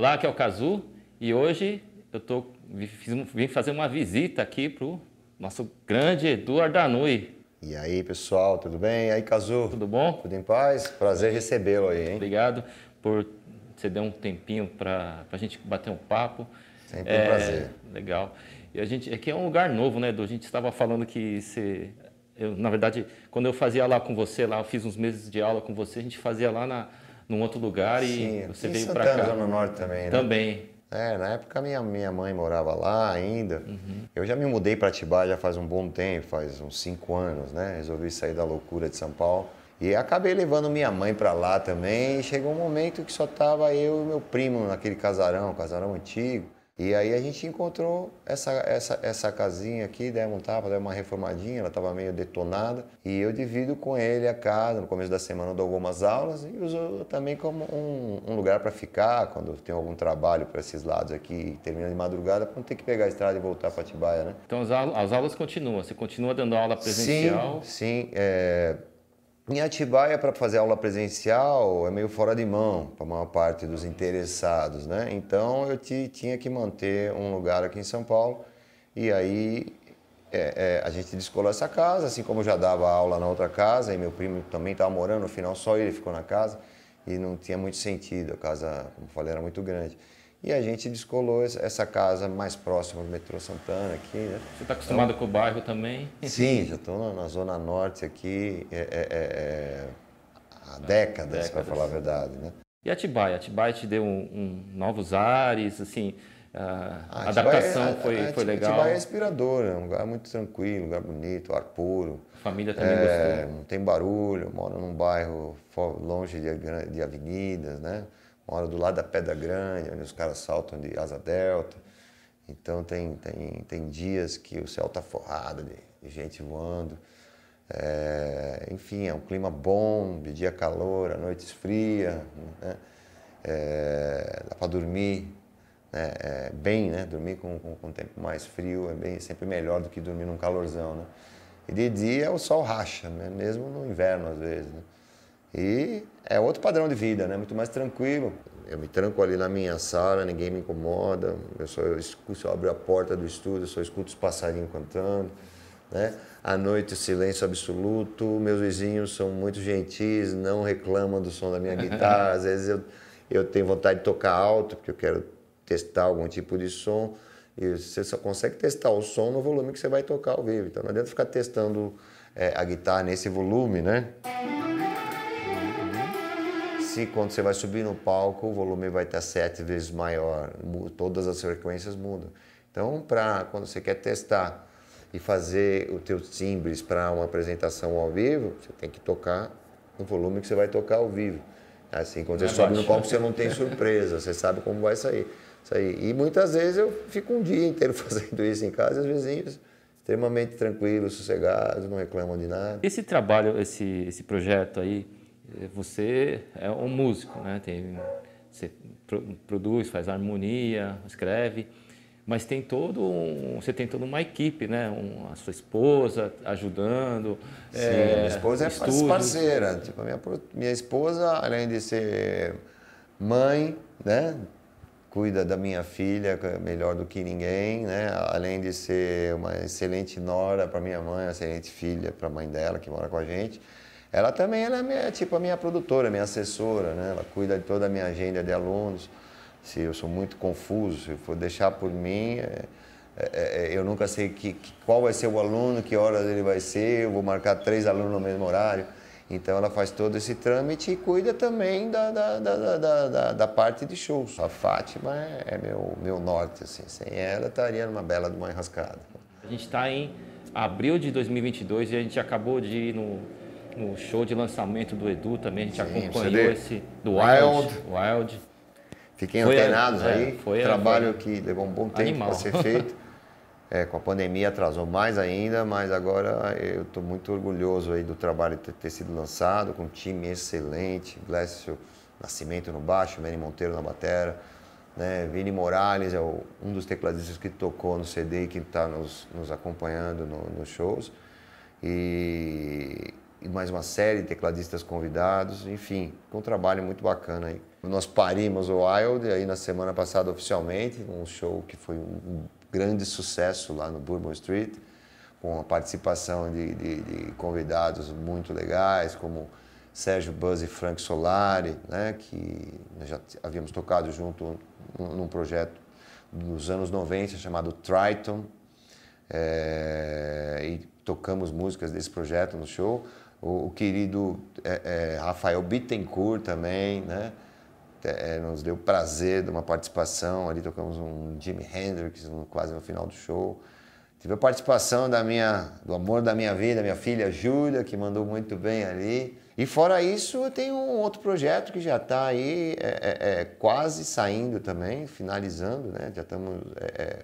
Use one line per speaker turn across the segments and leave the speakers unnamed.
Olá, aqui é o Cazu e hoje eu tô, vim fazer uma visita aqui para o nosso grande Eduardo Danui. E aí, pessoal, tudo bem? E aí, Cazu? Tudo bom? Tudo em paz? Prazer recebê-lo aí, hein? Obrigado por você dar um tempinho para a gente bater um papo. Sempre é, um prazer. Legal. E a gente, aqui é um lugar novo, né, Edu? A gente estava falando que você... Eu, na verdade, quando eu fazia lá com você, lá, eu fiz uns meses de aula com você, a gente fazia lá na, num outro lugar Sim, e você veio para cá. Zona Norte
também, né? Também.
É, na época minha, minha mãe morava lá ainda. Uhum. Eu já me
mudei para Atibaia já faz um bom tempo, faz uns cinco anos, né? Resolvi sair da loucura de São Paulo. E acabei levando minha mãe para lá também. E chegou um momento que só tava eu e meu primo naquele casarão, casarão antigo. E aí a gente encontrou essa, essa, essa casinha aqui, demos um tapa, demos uma reformadinha, ela estava meio detonada. E eu divido com ele a casa, no começo da semana eu dou algumas aulas e uso também como um, um lugar para ficar, quando tem algum trabalho para esses lados aqui, termina de madrugada, para não ter que pegar a estrada e voltar para Atibaia, né?
Então as aulas, continuam, você continua dando aula presencial? Sim, sim. É em
Atibaia, para fazer aula presencial, é meio fora de mão para a maior parte dos interessados, né? Então, eu te, tinha que manter um lugar aqui em São Paulo. E aí, é, é, a gente descolou essa casa, assim como eu já dava aula na outra casa, e meu primo também estava morando, no final só ele ficou na casa, e não tinha muito sentido, a casa, como eu falei, era muito grande. E a gente descolou essa casa mais próxima do metrô Santana aqui, né? Você está acostumado então, com o bairro
também?
Sim, já estou na Zona Norte aqui é, é, é, é há décadas, décadas. para falar a verdade, né?
E Atibaia? Atibaia te deu um, um novos ares, assim, a, ah, é- adaptação Atibaia, foi, a, foi legal? Atibaia é
inspirador, é um lugar muito tranquilo, um lugar bonito, ar puro. A família também gostou? É, não tem barulho, moro num bairro longe de, de avenidas, né? moro do lado da Pedra Grande, onde os caras saltam de asa delta. Então tem, tem, tem dias que o céu está forrado de, de gente voando. É, enfim, é um clima bom, de dia calor, a noite esfria, né? é, dá para dormir né? É, bem, né? dormir com, com, com, tempo mais frio é bem, sempre melhor do que dormir num calorzão. Né? E de dia o sol racha, né? mesmo no inverno às vezes. Né? E é outro padrão de vida, né? Muito mais tranquilo. Eu me tranco ali na minha sala, ninguém me incomoda. Eu só, eu escuto, abro a porta do estúdio, só escuto os passarinhos cantando. Né? À noite, silêncio absoluto. Meus vizinhos são muito gentis, não reclamam do som da minha guitarra. Às vezes eu, eu tenho vontade de tocar alto, porque eu quero testar algum tipo de som. E você só consegue testar o som no volume que você vai tocar ao vivo. Então não adianta ficar testando é, a guitarra nesse volume, né? se quando você vai subir no palco o volume vai estar sete vezes maior, todas as frequências mudam. Então, para quando você quer testar e fazer os teu timbres para uma apresentação ao vivo, você tem que tocar no volume que você vai tocar ao vivo. Assim, quando você é sobe no palco, você não tem surpresa, você sabe como vai sair. sair. E muitas vezes eu fico um dia inteiro fazendo isso em casa, e os vizinhos extremamente tranquilos, sossegados, não reclamam de nada.
Esse trabalho, esse, esse projeto aí, é, você é um músico, né? Tem, você produz, faz harmonia, escreve, mas tem todo um, você tem toda uma equipe, né? Um, a sua esposa ajudando. Sim, é, minha esposa é estudos. é parceira.
Tipo, minha, minha esposa, além de ser mãe, né? Cuida da minha filha é melhor do que ninguém, né? Além de ser uma excelente nora para minha mãe, uma excelente filha para a mãe dela que mora com a gente ela também ela é minha, tipo a minha produtora, minha assessora, né? Ela cuida de toda a minha agenda de alunos. Se eu sou muito confuso, se for deixar por mim, é é, é, é, eu nunca sei que, que, qual vai ser o aluno, que horas ele vai ser, eu vou marcar três alunos no mesmo horário. Então ela faz todo esse trâmite e cuida também da, da, da, da, da parte de shows. A Fátima é, é meu, meu norte, assim. Sem ela, estaria numa bela de uma enrascada.
A gente está em abril de 2022 e a gente acabou de ir no no show de lançamento do Edu também, a gente Sim, acompanhou esse do Wild. Wild. Fiquem foi antenados é, a, aí. É, trabalho a, que levou um bom tempo para ser feito. É, com a pandemia
atrasou mais ainda, mas agora eu estou muito orgulhoso aí do trabalho ter, ter sido lançado, com um time excelente, Glécio Nascimento no baixo, Manny Monteiro na batera, né? Vini Morales é o, um dos tecladistas que tocou no CD e que está nos, nos acompanhando no, nos shows. E e mais uma série de tecladistas convidados, enfim, com um trabalho muito bacana aí. Nós parimos o Wild aí na semana passada oficialmente, um show que foi um grande sucesso lá no Bourbon Street, com a participação de, de, de convidados muito legais, como Sérgio Buzz e Frank Solari, né, que nós já havíamos tocado junto num projeto nos anos 90 chamado Triton, é, e tocamos músicas desse projeto no show o, o querido é, é, Rafael Bittencourt também, né? É, é, nos deu prazer de uma participação, ali tocamos um Jimi Hendrix um, quase no final do show. Tive a participação da minha, do amor da minha vida, minha filha Júlia, que mandou muito bem ali. E fora isso, eu tenho um outro projeto que já está aí é, é, é, quase saindo também, finalizando, né? Já estamos é, é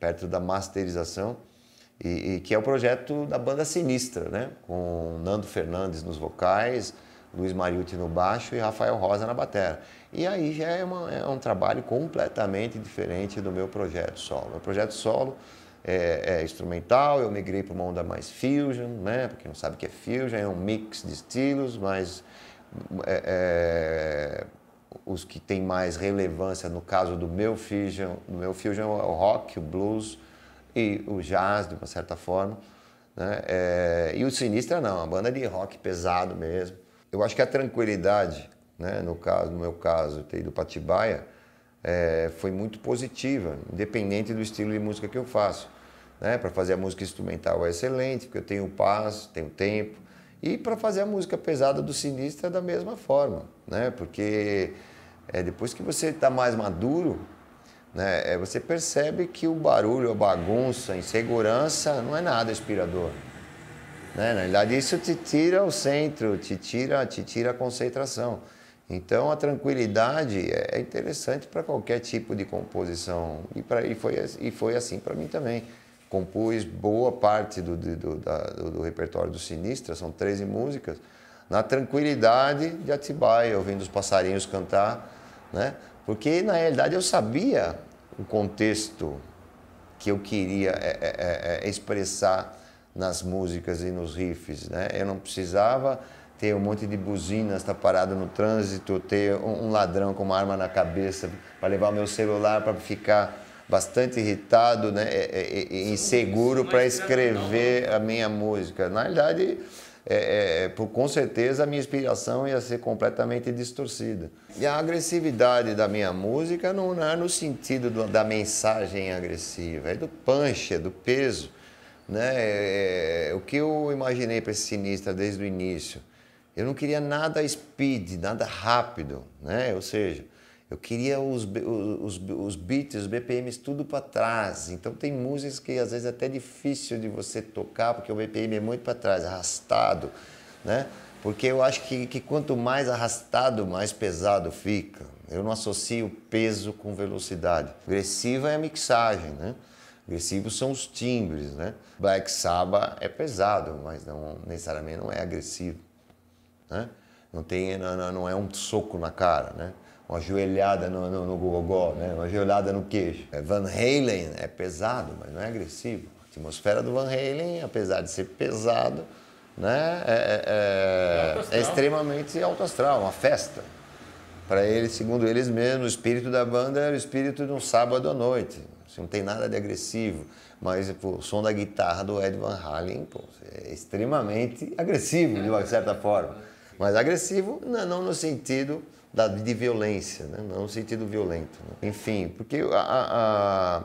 perto da masterização e, e, que é o projeto da banda Sinistra, né? com Nando Fernandes nos vocais, Luiz Mariuti no baixo e Rafael Rosa na batera. E aí já é, uma, é um trabalho completamente diferente do meu projeto solo. Meu projeto solo é, é instrumental, eu migrei para uma onda mais fusion, né? Porque não sabe o que é fusion, é um mix de estilos, mas é, é, os que têm mais relevância no caso do meu fusion, do meu fusion é o rock, o blues, e o jazz, de uma certa forma. Né? É, e o Sinistra não, a banda de rock pesado mesmo. Eu acho que a tranquilidade, né, no, caso, no meu caso, ter ido para Tibaia, é, foi muito positiva, independente do estilo de música que eu faço. Né? Para fazer a música instrumental é excelente, porque eu tenho paz, tenho tempo. E para fazer a música pesada do Sinistra é da mesma forma, né? porque é, depois que você está mais maduro, né? É, você percebe que o barulho, a bagunça, a insegurança não é nada inspirador. Né? Na verdade, isso te tira o centro, te tira, te tira a concentração. Então, a tranquilidade é, é interessante para qualquer tipo de composição. E, pra, e, foi, e foi assim para mim também. Compus boa parte do, do, da, do, do repertório do Sinistra, são 13 músicas, na tranquilidade de Atibaia, ouvindo os passarinhos cantar, né? Porque, na realidade, eu sabia o contexto que eu queria é é, é, é, expressar nas músicas e nos riffs, né? Eu não precisava ter um monte de buzinas, estar tá parado no trânsito, ter um, um ladrão com uma arma na cabeça para levar o meu celular para ficar bastante irritado, né, e, e, e inseguro para é escrever né? a minha música. Na realidade, é, é, por, com certeza a minha inspiração ia ser completamente distorcida. E a agressividade da minha música não, não é no sentido do, da mensagem agressiva, é do punch, é do peso. Né? É, é o que eu imaginei para esse sinistro desde o início? Eu não queria nada speed, nada rápido, né? ou seja, eu queria os, os, os beats, os BPMs tudo para trás. Então tem músicas que às vezes é até difícil de você tocar, porque o BPM é muito para trás, arrastado, né? Porque eu acho que, que quanto mais arrastado, mais pesado fica. Eu não associo peso com velocidade. Agressiva é a mixagem, né? Agressivos são os timbres, né? Black Sabbath é pesado, mas não necessariamente não é agressivo, né? Não tem, não, não é um soco na cara, né? uma joelhada no, no, no gogó, né? uma joelhada no queixo. É, Van Halen é pesado, mas não é agressivo. A atmosfera do Van Halen, apesar de ser pesado, né? é, é, é, é, é extremamente autoastral, uma festa. Para eles, segundo eles mesmos, o espírito da banda era o espírito de um sábado à noite. Assim, não tem nada de agressivo. Mas pô, o som da guitarra do Ed Van Halen pô, é extremamente agressivo, de uma certa forma. Mas agressivo não, né, não no sentido da, de violência, né? não no sentido violento. Né? Enfim, porque a, a,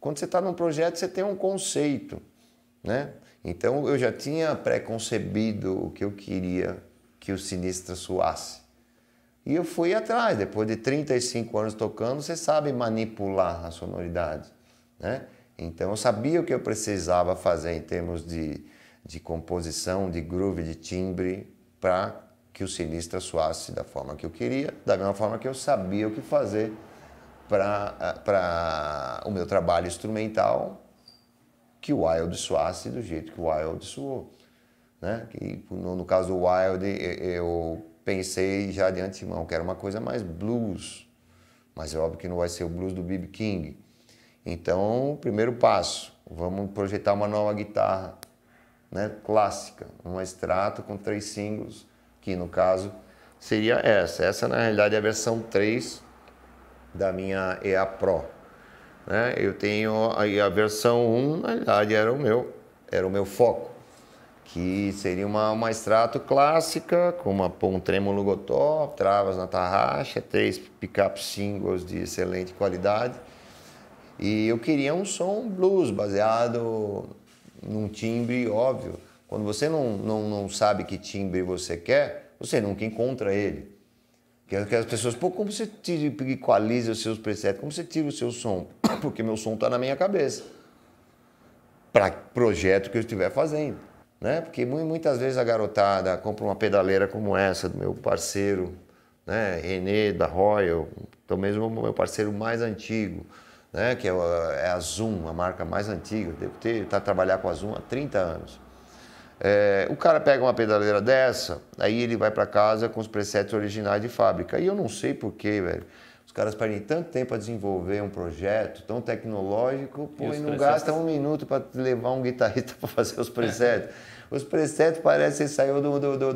quando você está num projeto, você tem um conceito. Né? Então eu já tinha preconcebido o que eu queria que o Sinistra suasse E eu fui atrás, depois de 35 anos tocando, você sabe manipular a sonoridade. Né? Então eu sabia o que eu precisava fazer em termos de, de composição, de groove, de timbre, para que o Sinistra soasse da forma que eu queria, da mesma forma que eu sabia o que fazer para ah, o meu trabalho instrumental, que o Wild soasse do jeito que o Wild soou. Né? Que, no, no caso do Wild, eu pensei já de antemão que era uma coisa mais blues, mas é óbvio que não vai ser o blues do B.B. King. Então, primeiro passo, vamos projetar uma nova guitarra né, clássica, um extrato com três singles que no caso seria essa. Essa na realidade é a versão 3 da minha EA Pro. Né? Eu tenho aí a versão 1, na realidade era o meu, era o meu foco, que seria uma, uma extrato clássica, com uma, um trêmulo gotó, travas na tarraxa, três pickups singles de excelente qualidade. E eu queria um som blues, baseado num timbre óbvio quando você não, não, não sabe que timbre você quer, você nunca encontra ele. Que as pessoas, pô, como você tira, equaliza os seus presets? Como você tira o seu som? Porque meu som está na minha cabeça. Para projeto que eu estiver fazendo. Né? Porque muitas vezes a garotada compra uma pedaleira como essa do meu parceiro, né? René da Royal, então mesmo o meu parceiro mais antigo, né? que é, é a Zoom, a marca mais antiga. Devo ter, tá trabalhar com a Zoom há 30 anos. É, o cara pega uma pedaleira dessa, aí ele vai para casa com os presets originais de fábrica. E eu não sei porquê, velho. Os caras perdem tanto tempo a desenvolver um projeto tão tecnológico pô, e, e não presets? gastam um minuto para levar um guitarrista para fazer os presets. Os presets parecem que saiu de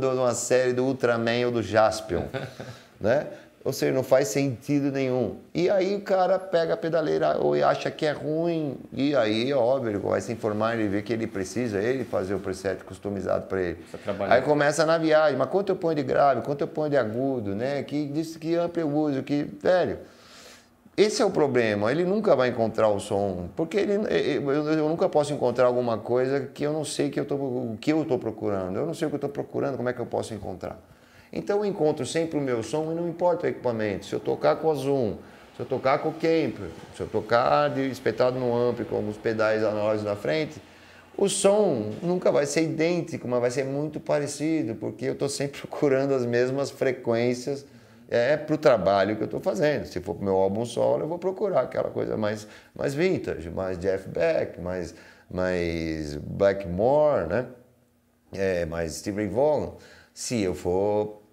uma série do Ultraman ou do Jaspion. né? Ou seja, não faz sentido nenhum. E aí o cara pega a pedaleira ou acha que é ruim. E aí, é óbvio, ele vai se informar, ele vê que ele precisa, ele fazer o preset customizado para ele. Aí começa na viagem, mas quanto eu ponho de grave, quanto eu ponho de agudo, né? Que diz que amplo eu uso, que. Velho. Esse é o problema, ele nunca vai encontrar o som, porque ele, eh, eh, eu, eu nunca posso encontrar alguma coisa que eu não sei que eu tô, que eu estou procurando. Eu não sei o que eu estou procurando, como é que eu posso encontrar? Então eu encontro sempre o meu som e não importa o equipamento. Se eu tocar com a Zoom, se eu tocar com o Camper, se eu tocar de, espetado no ampli com alguns pedais analógicos na frente, o som nunca vai ser idêntico, mas vai ser muito parecido, porque eu estou sempre procurando as mesmas frequências é, para o trabalho que eu estou fazendo. Se for para o meu álbum solo, eu vou procurar aquela coisa mais, mais vintage, mais Jeff Beck, mais, mais Blackmore, né? é, mais Steven Vaughan. Se eu for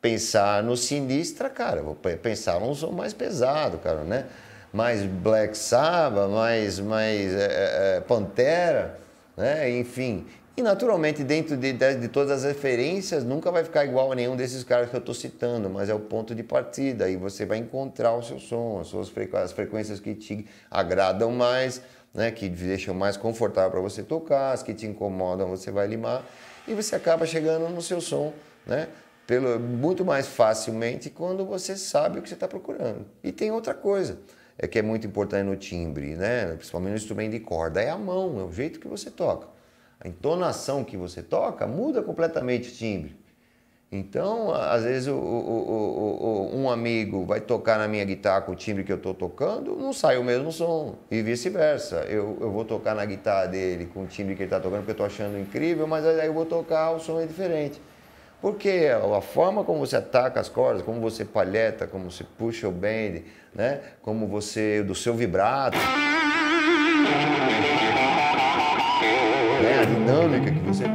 pensar no Sinistra, cara, vou pensar num som mais pesado, cara, né? Mais Black Sabbath, mais, mais é, é, é, Pantera, né? Enfim. E naturalmente, dentro de, de, de, todas as referências, nunca vai ficar igual a nenhum desses caras que eu estou citando, mas é o ponto de partida. Aí você vai encontrar o seu som, as suas frequ as frequências que te agradam mais, né? que deixam mais confortável para você tocar, as que te incomodam, você vai limar, e você acaba chegando no seu som. Né? pelo, muito mais facilmente quando você sabe o que você está procurando. E tem outra coisa é que é muito importante no timbre, né? principalmente no instrumento de corda, é a mão, é o jeito que você toca. A entonação que você toca muda completamente o timbre. Então, às vezes, o, o, o, um amigo vai tocar na minha guitarra com o timbre que eu estou tocando, não sai o mesmo som, e vice-versa. Eu, eu, vou tocar na guitarra dele com o timbre que ele está tocando, porque eu estou achando incrível, mas aí eu vou tocar, o som é diferente. Porque a forma como você ataca as cordas, como você palheta, como você puxa o bend, né? como você, do seu vibrato. né? A dinâmica que você.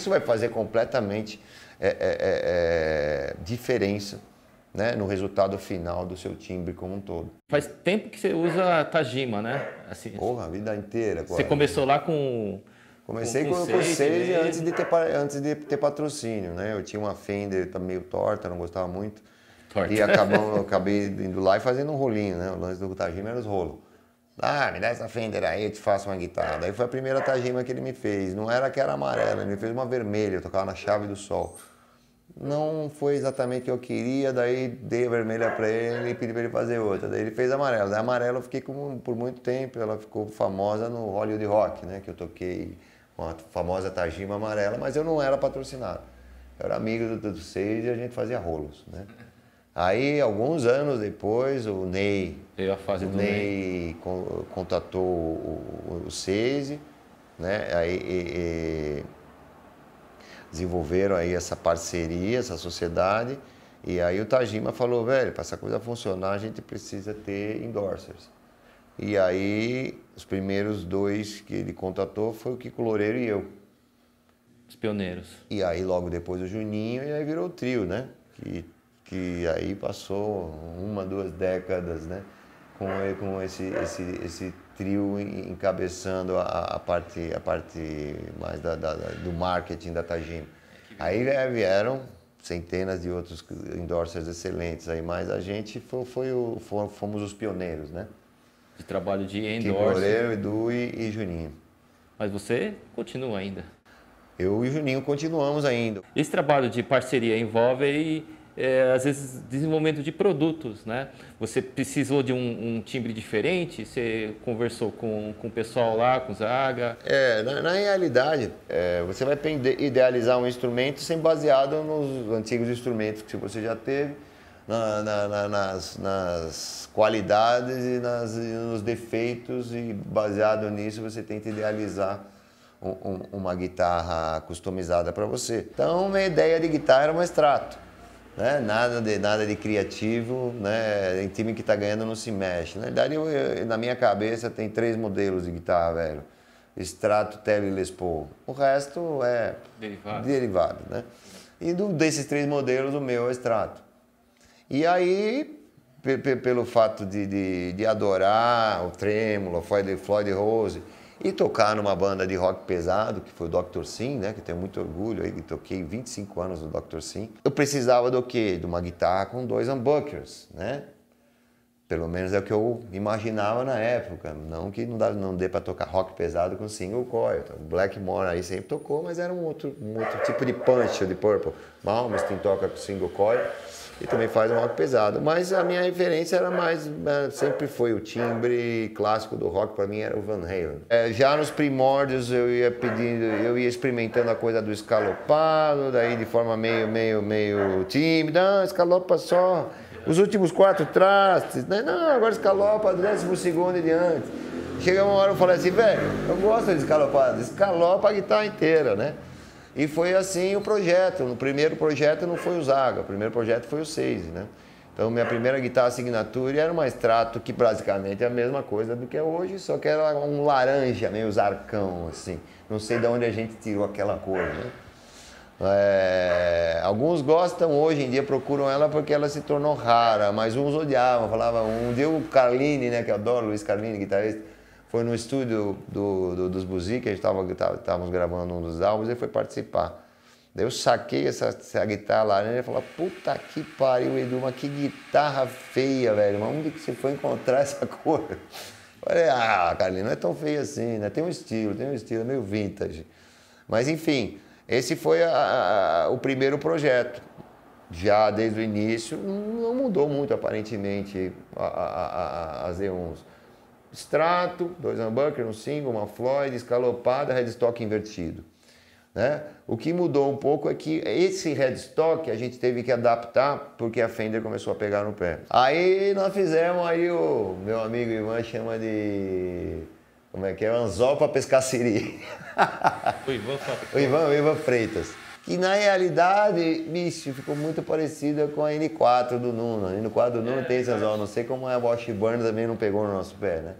isso vai fazer completamente é, é, é, é, diferença né, no resultado final do seu timbre como um todo.
Faz tempo que você usa Tajima, né?
Assim, Porra, a vida inteira. Você começou lá com. Comecei com, com, com seis e né? antes de, ter, antes de ter patrocínio, né? Eu tinha uma Fender meio torta, não gostava muito. Torta. E acabou, acabei indo lá e fazendo um rolinho, né? O lance do Tajima era os rolos. Ah, me dá essa Fender aí, eu te faço uma guitarra. Daí foi a primeira Tajima que ele me fez. Não era que era amarela, ele me fez uma vermelha, eu tocava na chave do sol. Não foi exatamente o que eu queria, daí dei a vermelha para ele e pedi para ele fazer outra. Daí ele fez amarela. Daí a amarela eu fiquei com, por muito tempo, ela ficou famosa no Hollywood Rock, né? Que eu toquei uma famosa Tajima amarela, mas eu não era patrocinado. Eu era amigo do, do, do Seis e a gente fazia rolos, né? Aí, alguns anos depois, o Ney. a fase o do Ney. Ney contatou o, o né? Aí e, e desenvolveram aí essa parceria, essa sociedade. E aí o Tajima falou, velho, para essa coisa funcionar, a gente precisa ter endorsers. E aí, os primeiros dois que ele contratou foi o Kiko Loureiro e eu. Os pioneiros. E aí, logo depois, o Juninho, e aí virou o trio, né? Que que aí passou uma, duas décadas, né? Com, com esse, esse, esse trio encabeçando a, a, parte, a parte mais da, da, do marketing da Tajima. Aí é vieram centenas de outros endorsers excelentes aí, mas a gente foi, foi o, fomos os pioneiros, né?
De trabalho de endorser. Tiboreiro, Edu e, e Juninho. Mas você continua ainda. Eu e Juninho continuamos ainda. Esse trabalho de parceria envolve é, às vezes, desenvolvimento de produtos, né? Você precisou de um, um, timbre diferente? Você conversou com, com o pessoal lá, com o Zaga?
É, na, na realidade, é, você vai idealizar um instrumento sem baseado nos antigos instrumentos que você já teve, na, na, nas, nas, qualidades e, nas, nos defeitos, e baseado nisso você tenta idealizar um, uma guitarra customizada para você. Então, minha ideia de guitarra era um extrato né? Nada, de, nada de criativo, né? Em time que está ganhando não se mexe. Na verdade, eu, eu, na minha cabeça tem três modelos de guitarra, velho. Strato, Tele e Les Paul. O resto é derivado, derivado né? E do, desses três modelos, o meu é Strato. E aí, pelo fato de, de, de adorar o Trêmulo, Floyd, Floyd Rose, e tocar numa banda de rock pesado, que foi o Dr. Sim, né? Que tenho muito orgulho aí, toquei 25 anos no Dr. Sim. Eu precisava do quê? De uma guitarra com dois humbuckers, né? Pelo menos é o que eu imaginava na época. Não que não, dá, não dê para tocar rock pesado com single coil. O então, Blackmore aí sempre tocou, mas era um outro, um outro tipo de punch de Purple. Malmsteen toca com single coil e também faz um rock pesado. Mas a minha referência era mais, é, sempre foi o timbre clássico do rock, para mim era o Van Halen. É, já nos primórdios eu ia pedindo, eu ia experimentando a coisa do escalopado, daí de forma meio, meio, meio tímida, ah, escalopa só, os últimos quatro trastes, né? não, agora escalopa, décimo segundo e diante. Chega uma hora eu falei assim, velho, eu gosto de escalopado, escalopa a guitarra inteira, né? E foi assim o projeto. No primeiro projeto não foi o Zaga, o primeiro projeto foi o Seis, né? Então, minha primeira guitarra assinatura era uma extrato que basicamente é a mesma coisa do que é hoje, só que era um laranja, meio zarcão, assim. Não sei de onde a gente tirou aquela cor, né? É, alguns gostam hoje em dia, procuram ela porque ela se tornou rara, mas uns odiavam, falavam. Um dia o Carlini, né, que eu adoro, Luiz Carlini, guitarrista, foi no estúdio do, do, dos Buzi, que a gente estávamos tá, gravando um dos álbuns, ele foi participar. Daí eu saquei essa, essa guitarra laranja né, e falei, puta que pariu, Edu, mas que guitarra feia, velho. Mas onde que você foi encontrar essa cor? Eu falei, ah, Carlinhos, não é tão feia assim, né? Tem um estilo, tem um estilo, é meio vintage. Mas enfim, esse foi a, a, o primeiro projeto. Já desde o início, não mudou muito aparentemente a, a, a, a Z11 extrato, dois humbucker, um single, uma Floyd, escalopada, headstock invertido. Né? O que mudou um pouco é que esse headstock a gente teve que adaptar porque a Fender começou a pegar no pé. Aí nós fizemos aí o meu amigo Ivan chama de como é que é? Anzol para pescar siri. O Ivan, o Ivan, o Ivan Freitas que na realidade, bicho, ficou muito parecida com a N4 do Nuno. A N4 do Nuno é, tem sensação, não sei como é a Bosch Burn também não pegou no nosso pé, né?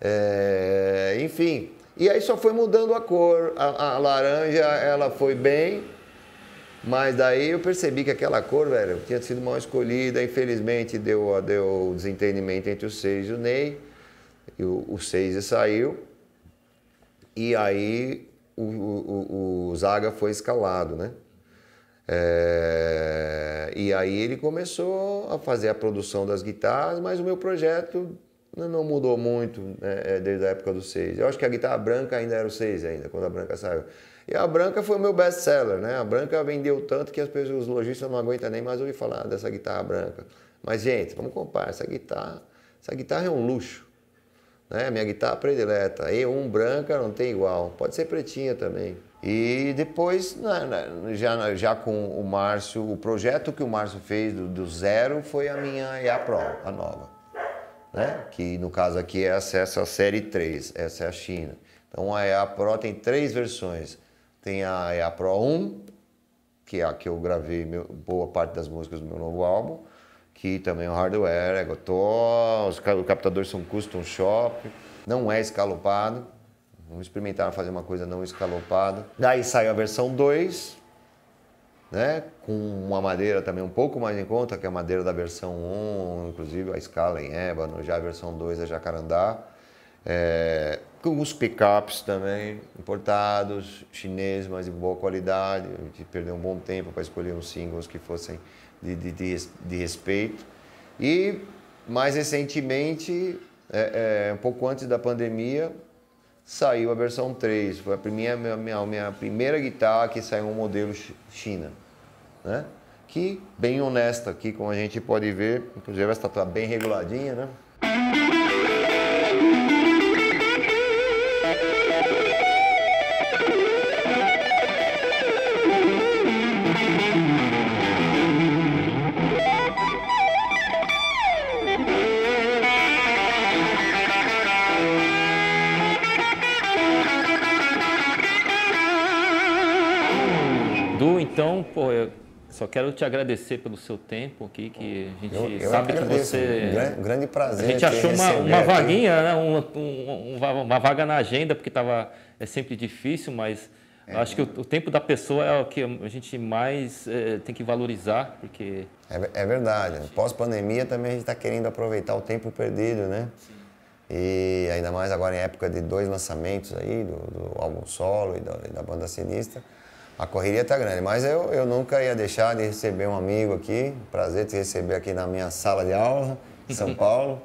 É, enfim, e aí só foi mudando a cor. A, a, laranja, ela foi bem, mas daí eu percebi que aquela cor, velho, tinha sido mal escolhida. Infelizmente deu, deu desentendimento entre o 6 e o Ney. E o, o 6 saiu. E aí o, o, o Zaga foi escalado, né? É, e aí ele começou a fazer a produção das guitarras, mas o meu projeto não mudou muito né, é, desde a época do seis. Eu acho que a guitarra branca ainda era o seis ainda, quando a branca saiu. E a branca foi o meu best-seller, né? A branca vendeu tanto que as pessoas, os lojistas não aguentam nem mais ouvir falar dessa guitarra branca. Mas, gente, vamos comparar, essa guitarra, essa guitarra é um luxo. Né? Minha guitarra predileta. E1 branca não tem igual. Pode ser pretinha também. E depois, já, já com o Márcio, o projeto que o Márcio fez do, do zero foi a minha EA Pro, a nova. Né? Que no caso aqui é acesso à série 3, essa é a China. Então a EA Pro tem três versões. Tem a EA Pro 1, que é a que eu gravei meu, boa parte das músicas do meu novo álbum que também o hardware é GoTo, os captadores são custom shop, não é escalopado. Vamos experimentar fazer uma coisa não escalopada. Daí saiu a versão 2, né? com uma madeira também um pouco mais em conta, que é a madeira da versão 1, inclusive a escala em ébano, já a versão 2 é jacarandá. É, com os pickups também importados, chineses, mas de boa qualidade. A gente perdeu um bom tempo para escolher uns singles que fossem de, de, de, de respeito. E mais recentemente, é, é, um pouco antes da pandemia, saiu a versão 3. Foi a minha, minha, minha primeira guitarra que saiu um modelo China. Né? Que bem honesta aqui, como a gente pode ver. Inclusive essa está bem reguladinha, né?
Só quero te agradecer pelo seu tempo aqui, que a gente eu, eu sabe é que você. Grande, grande prazer. A gente achou uma, uma vaguinha, né? uma, um, uma vaga na agenda, porque tava, é sempre difícil, mas é, acho que o, o, tempo da pessoa é o que a gente mais é, tem que valorizar, porque.
É, é verdade. Pós-pandemia também a gente está querendo aproveitar o tempo perdido, né? Sim. E ainda mais agora em época de dois lançamentos aí, do, do álbum solo e da, e da banda sinistra a correria está grande, mas eu, eu nunca ia deixar de receber um amigo aqui. Prazer te receber aqui na minha sala de aula, em São Paulo.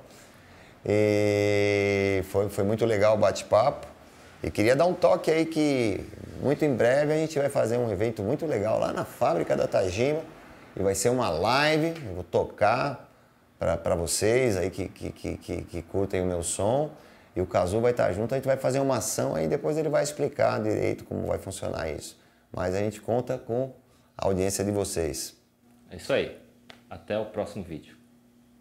E foi, foi muito legal o bate-papo. E queria dar um toque aí que muito em breve a gente vai fazer um evento muito legal lá na fábrica da Tajima. E vai ser uma live, eu vou tocar para vocês aí que, que, que, que, que curtem o meu som. E o Cazu vai estar tá junto, a gente vai fazer uma ação aí depois ele vai explicar direito como vai funcionar isso mas a gente
conta com a audiência de vocês. É isso aí. Até o próximo vídeo.